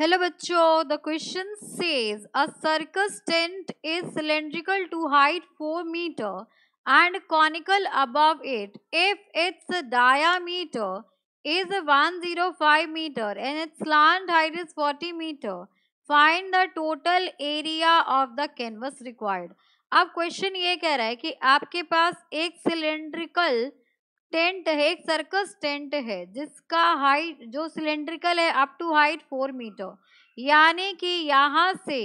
Hello बच्चो the question says a circus tent is cylindrical to height four metre and conical above it if its diameter is one zero five metre and its land height is forty metre find the total area of the canvas required अब question ये कह रहा है कि आपके पास एक cylindrical tent है एक सर्कस टेंट है जिसका हाइट जो सिलेंड्रिकल है up to height four metre यानी कि यहाँ से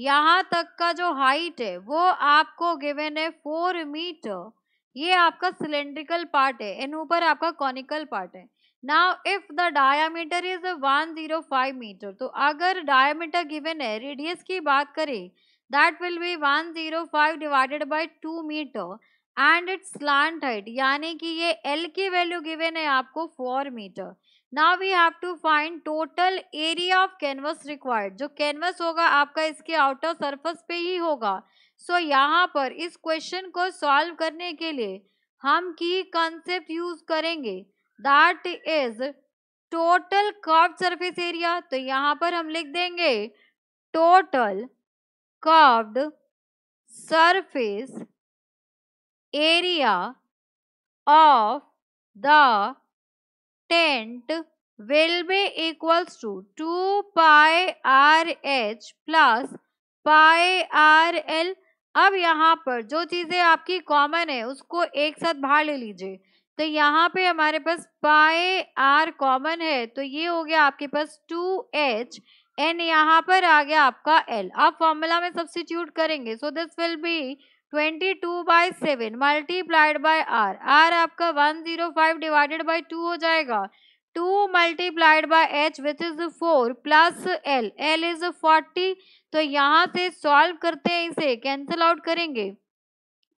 यहाँ तक का जो हाइट है वो आपको गिवन है फोर मीटर ये आपका सिलेंड्रिकल पार्ट है एंड ऊपर आपका कॉनिकल पार्ट है now if the diameter is one zero five metre तो अगर डायामीटर गिवन है रेडियस की बात करें that will be one zero five divided by two metre and its slant height यानी कि ये एल की वैल्यू गिवेन है आपको four metre now we have to find total area of canvas required जो कैनवस होगा आपका इसके आउटर सर्फस पे ही होगा सो so, यहाँ पर इस क्वेश्चन को सॉल्व करने के लिए हम की कंसेप्ट यूज करेंगे that is total curve surface area तो यहाँ पर हम लिख देंगे total curved surface area of the tent will be equals to 2 pi h plus pi l अब यहाँ पर जो चीजें आपकी कॉमन है उसको एक साथ बाहर ले लीजिए तो यहाँ पे हमारे पास पाए आर कॉमन है तो ये हो गया आपके पास टू एच एंड यहाँ पर आ गया आपका एल आप फॉर्मूला में सब्सटीट्यूट करेंगे so this will be twenty two by seven multiplied by R R आपका one zero five divided by two हो जाएगा two multiplied by H which is four plus L L is forty तो यहाँ से solve करते हैं इसे cancel out करेंगे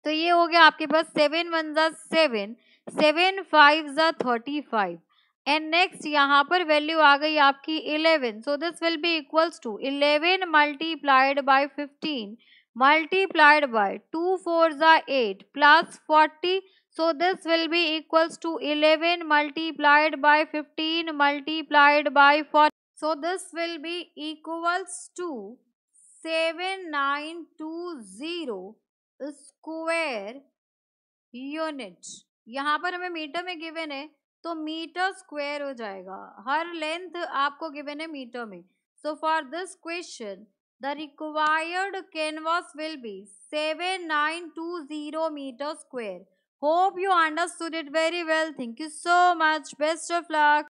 तो ये हो गया आपके पास सेवन वन ज़ा सेवन सेवन फाइव ज़ा थर्टी फाइव एंड नेक्स्ट यहाँ पर वैल्यू आ गई आपकी eleven so this will be equals to eleven multiplied by fifteen multiplied by 2 4 are 8 plus 40 so this will be equals to 11 multiplied by 15 multiplied by 4 so this will be equals to 7920 square unit यहाँ पर हमें metre में given है तो metre square हो जाएगा हर length आपको गिवन है मीटर में so for this question The required canvas will be 7920 meter square. Hope you understood it very well. Thank you so much. Best of luck.